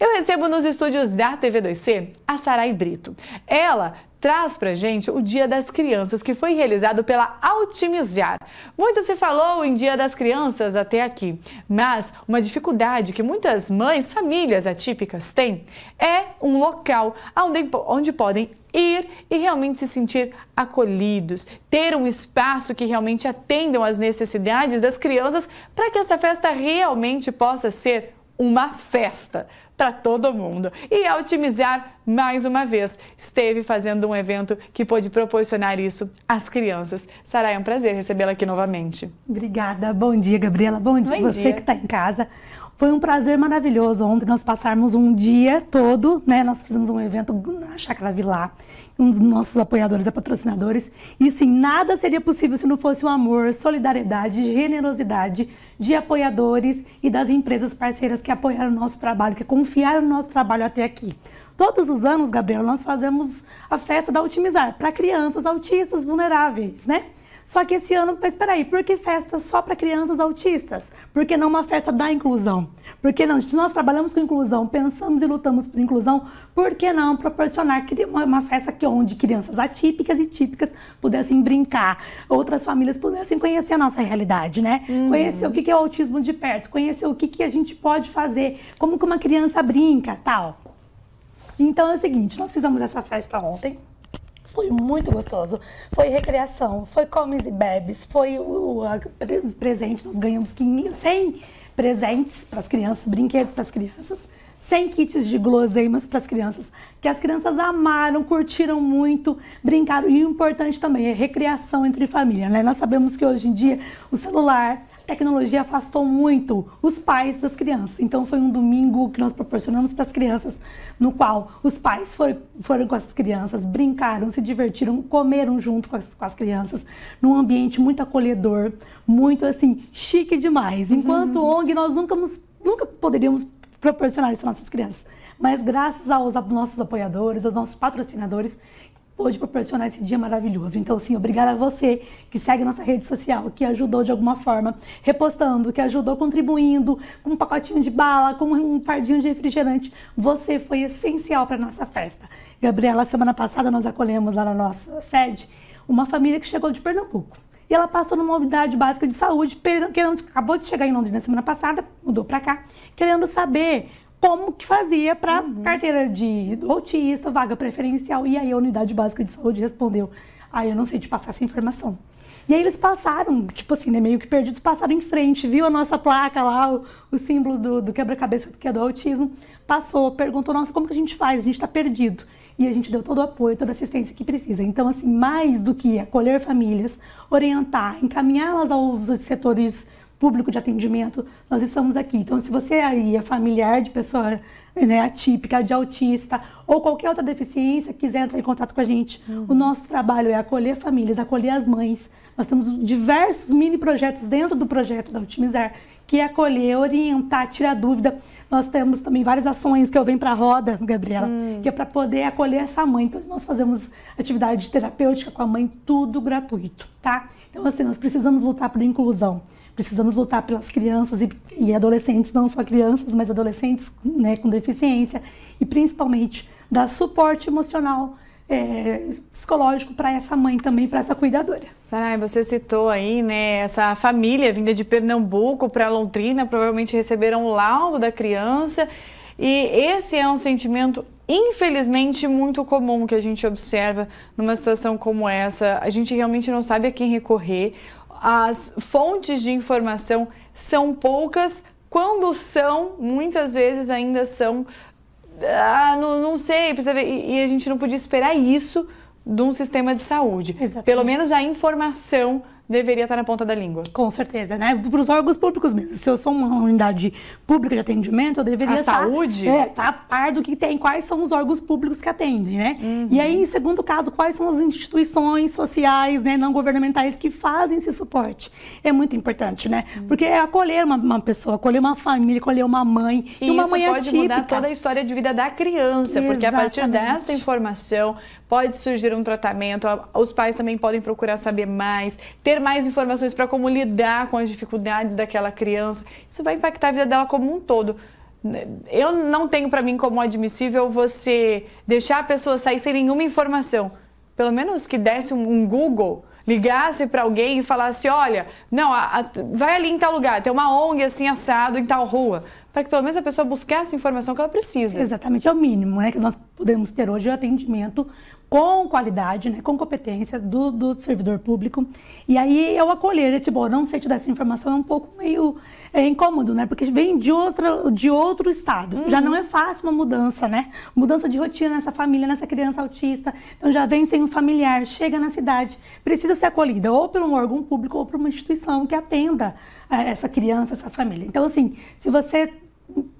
Eu recebo nos estúdios da TV2C a Sarai Brito. Ela traz pra gente o Dia das Crianças, que foi realizado pela Altimizar. Muito se falou em Dia das Crianças até aqui, mas uma dificuldade que muitas mães, famílias atípicas têm é um local onde, onde podem ir e realmente se sentir acolhidos, ter um espaço que realmente atendam às necessidades das crianças para que essa festa realmente possa ser uma festa para todo mundo. E a Otimizar, mais uma vez, esteve fazendo um evento que pôde proporcionar isso às crianças. Sara, é um prazer recebê-la aqui novamente. Obrigada. Bom dia, Gabriela. Bom dia, Bom você dia. que está em casa. Foi um prazer maravilhoso ontem nós passarmos um dia todo, né? Nós fizemos um evento na Chácara Vilar um dos nossos apoiadores e patrocinadores. E sim, nada seria possível se não fosse o amor, solidariedade, generosidade de apoiadores e das empresas parceiras que apoiaram o nosso trabalho, que confiaram no nosso trabalho até aqui. Todos os anos, Gabriela, nós fazemos a festa da Otimizar para crianças autistas vulneráveis, né? Só que esse ano, mas peraí, por que festa só para crianças autistas? Por que não uma festa da inclusão? Por que não? Se nós trabalhamos com inclusão, pensamos e lutamos por inclusão, por que não proporcionar uma festa que onde crianças atípicas e típicas pudessem brincar, outras famílias pudessem conhecer a nossa realidade, né? Uhum. Conhecer o que é o autismo de perto, conhecer o que a gente pode fazer, como que uma criança brinca, tal. Então é o seguinte, nós fizemos essa festa ontem, foi muito gostoso. Foi recreação, foi comes e bebes, foi o, o presente. Nós ganhamos 500, 100 presentes para as crianças, brinquedos para as crianças. 100 kits de gloseimas para as crianças, que as crianças amaram, curtiram muito, brincaram. E o importante também é recreação entre família, né? Nós sabemos que hoje em dia o celular, tecnologia afastou muito os pais das crianças. Então foi um domingo que nós proporcionamos para as crianças, no qual os pais foram, foram com as crianças, brincaram, se divertiram, comeram junto com as, com as crianças, num ambiente muito acolhedor, muito assim, chique demais. Uhum. Enquanto uhum. ONG, nós nunca, nunca poderíamos proporcionar isso às nossas crianças. Mas graças aos nossos apoiadores, aos nossos patrocinadores, hoje proporcionar esse dia maravilhoso. Então, sim, obrigada a você que segue nossa rede social, que ajudou de alguma forma, repostando, que ajudou contribuindo com um pacotinho de bala, com um fardinho de refrigerante. Você foi essencial para nossa festa. Gabriela, semana passada nós acolhemos lá na nossa sede uma família que chegou de Pernambuco e ela passou numa unidade básica de saúde, querendo, acabou de chegar em Londrina semana passada, mudou para cá, querendo saber como que fazia para uhum. carteira de autista, vaga preferencial. E aí a unidade básica de saúde respondeu: aí ah, eu não sei te passar essa informação. E aí eles passaram, tipo assim, né, meio que perdidos, passaram em frente, viu a nossa placa lá, o, o símbolo do, do quebra-cabeça que é do autismo, passou, perguntou, nossa, como que a gente faz? A gente está perdido. E a gente deu todo o apoio, toda a assistência que precisa. Então, assim, mais do que acolher famílias, orientar, encaminhá-las aos setores público de atendimento, nós estamos aqui. Então, se você aí é familiar de pessoa né, atípica, de autista ou qualquer outra deficiência, quiser entrar em contato com a gente, uhum. o nosso trabalho é acolher famílias, acolher as mães. Nós temos diversos mini projetos dentro do projeto da Otimizar, que acolher, orientar, tirar dúvida. Nós temos também várias ações que eu venho para a roda, Gabriela, hum. que é para poder acolher essa mãe. Então, nós fazemos atividade terapêutica com a mãe, tudo gratuito, tá? Então, assim, nós precisamos lutar por inclusão precisamos lutar pelas crianças e, e, adolescentes, não só crianças, mas adolescentes né, com deficiência, e principalmente dar suporte emocional, é, psicológico para essa mãe também, para essa cuidadora. Sarai, você citou aí, né, essa família vinda de Pernambuco para Londrina, provavelmente receberam o laudo da criança. E esse é um sentimento, infelizmente, muito comum que a gente observa numa situação como essa. A gente realmente não sabe a quem recorrer. As fontes de informação são poucas. Quando são, muitas vezes ainda são. Ah, não, não sei, precisa ver. E, e a gente não podia esperar isso de um sistema de saúde. Exatamente. Pelo menos a informação deveria estar na ponta da língua. Com certeza, né? Para os órgãos públicos mesmo. Se eu sou uma unidade pública de atendimento, eu deveria a estar. saúde? É, tá a par do que tem, quais são os órgãos públicos que atendem, né? Uhum. E aí, em segundo caso, quais são as instituições sociais, né, não governamentais que fazem esse suporte? É muito importante, né? Uhum. Porque é acolher uma, uma, pessoa, acolher uma família, acolher uma mãe. E, e uma isso mãe pode atípica. mudar toda a história de vida da criança, Exatamente. porque a partir dessa informação pode surgir um tratamento, os pais também podem procurar saber mais, ter mais informações para como lidar com as dificuldades daquela criança. Isso vai impactar a vida dela como um todo. Eu não tenho para mim como admissível você deixar a pessoa sair sem nenhuma informação. Pelo menos que desse um, um Google, ligasse para alguém e falasse: olha, não, a, a, vai ali em tal lugar, tem uma ONG assim assado em tal rua. Para que pelo menos a pessoa buscasse a informação que ela precisa. Exatamente, é o mínimo né, que nós podemos ter hoje é o atendimento com qualidade, né, com competência do, do servidor público. E aí eu acolher, né, tipo, não sei te dar essa informação, é um pouco meio é, incômodo, né, porque vem de, outra, de outro estado. Uhum. Já não é fácil uma mudança, né? Mudança de rotina nessa família, nessa criança autista. Então já vem sem um familiar, chega na cidade, precisa ser acolhida ou por um órgão público ou por uma instituição que atenda é, essa criança, essa família. Então, assim, se você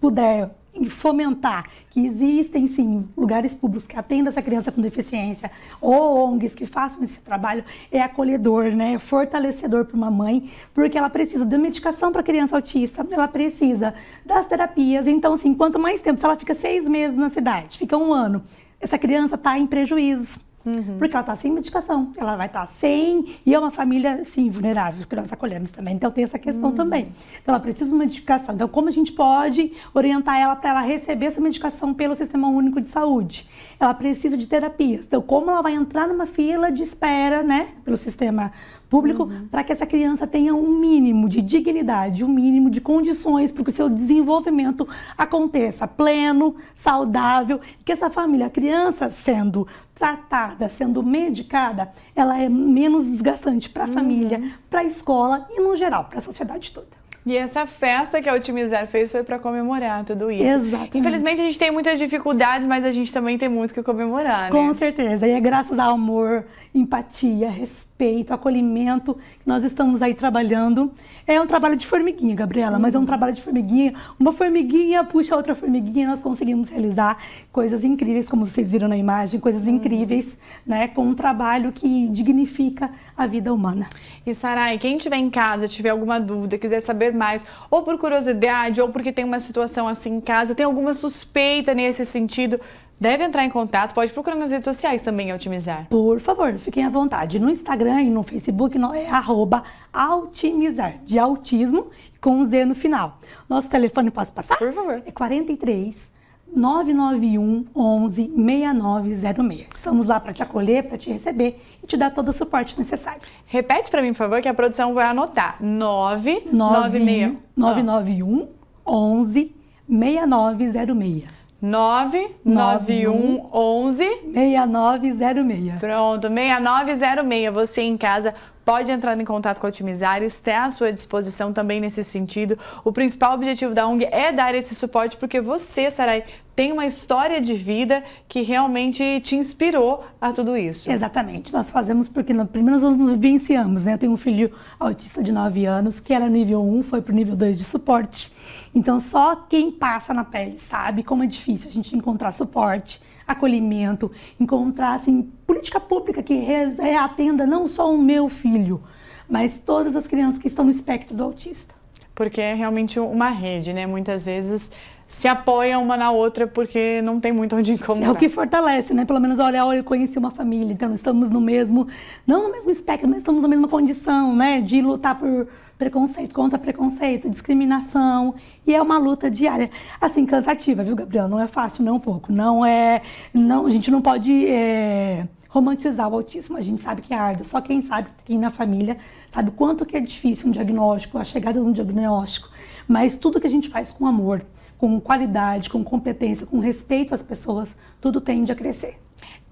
puder fomentar que existem sim lugares públicos que atendam essa criança com deficiência ou ONGs que façam esse trabalho é acolhedor, né? É fortalecedor para uma mãe, porque ela precisa da medicação para criança autista, ela precisa das terapias. Então, assim, quanto mais tempo, se ela fica seis meses na cidade, fica um ano, essa criança está em prejuízo Uhum. Porque ela está sem medicação, ela vai estar tá sem. E é uma família, sim, vulnerável, que nós acolhemos também. Então tem essa questão uhum. também. Então ela precisa de uma medicação. Então, como a gente pode orientar ela para ela receber essa medicação pelo Sistema Único de Saúde? Ela precisa de terapias. Então, como ela vai entrar numa fila de espera, né, pelo sistema público, uhum. para que essa criança tenha um mínimo de dignidade, um mínimo de condições para que o seu desenvolvimento aconteça pleno, saudável, e que essa família, a criança sendo tratada, sendo medicada, ela é menos desgastante para a uhum. família, para a escola e, no geral, para a sociedade toda. E essa festa que a Otimizar fez foi para comemorar tudo isso. Exatamente. Infelizmente a gente tem muitas dificuldades, mas a gente também tem muito que comemorar, né? Com certeza. E é graças ao amor, empatia, respeito respeito, acolhimento que nós estamos aí trabalhando. É um trabalho de formiguinha, Gabriela, uhum. mas é um uhum. trabalho de formiguinha. Uma formiguinha puxa outra formiguinha e nós conseguimos realizar coisas incríveis, como vocês viram na imagem, coisas uhum. incríveis, né? Com um trabalho que dignifica a vida humana. E Sarai, quem estiver em casa, tiver alguma dúvida, quiser saber mais, ou por curiosidade, ou porque tem uma situação assim em casa, tem alguma suspeita nesse sentido, deve entrar em contato, pode procurar nas redes sociais também, Otimizar. Por favor, fiquem à vontade. No Instagram e no Facebook é arroba Altimizar, de autismo com um Z no final. Nosso telefone, posso passar? Por favor. É 43 991 11 6906. Estamos lá para te acolher, para te receber e te dar todo o suporte necessário. Repete para mim, por favor, que a produção vai anotar. 996... 991 11 6906. 991 11 6906. Pronto, 6906. Você em casa pode entrar em contato com a Otimizar, está à sua disposição também nesse sentido. O principal objetivo da ONG é dar esse suporte, porque você, Sarai, tem uma história de vida que realmente te inspirou a tudo isso. Exatamente. Nós fazemos porque no, primeiro nós nos vivenciamos, né? Eu tenho um filho autista de 9 anos que era nível 1, foi pro nível 2 de suporte. Então só quem passa na pele sabe como é difícil a gente encontrar suporte acolhimento, encontrar assim, política pública que reatenda não só o meu filho, mas todas as crianças que estão no espectro do autista porque é realmente uma rede, né? Muitas vezes se apoia uma na outra porque não tem muito onde encontrar. É o que fortalece, né? Pelo menos, olha, eu conheci uma família, então estamos no mesmo, não no mesmo espectro, mas estamos na mesma condição, né? De lutar por preconceito, contra preconceito, discriminação, e é uma luta diária. Assim, cansativa, viu, Gabriel? Não é fácil, não um pouco. Não é, não, a gente não pode... É romantizar o autismo, a gente sabe que é árduo. Só quem sabe, quem na família, sabe o quanto que é difícil um diagnóstico, a chegada de um diagnóstico. Mas tudo que a gente faz com amor, com qualidade, com competência, com respeito às pessoas, tudo tende a crescer.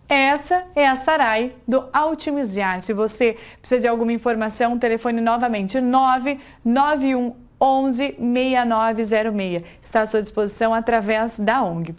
Essa é a Sarai do Altimizjar. Se você precisa de alguma informação, telefone novamente 991 11 6906. Está à sua disposição através da ONG.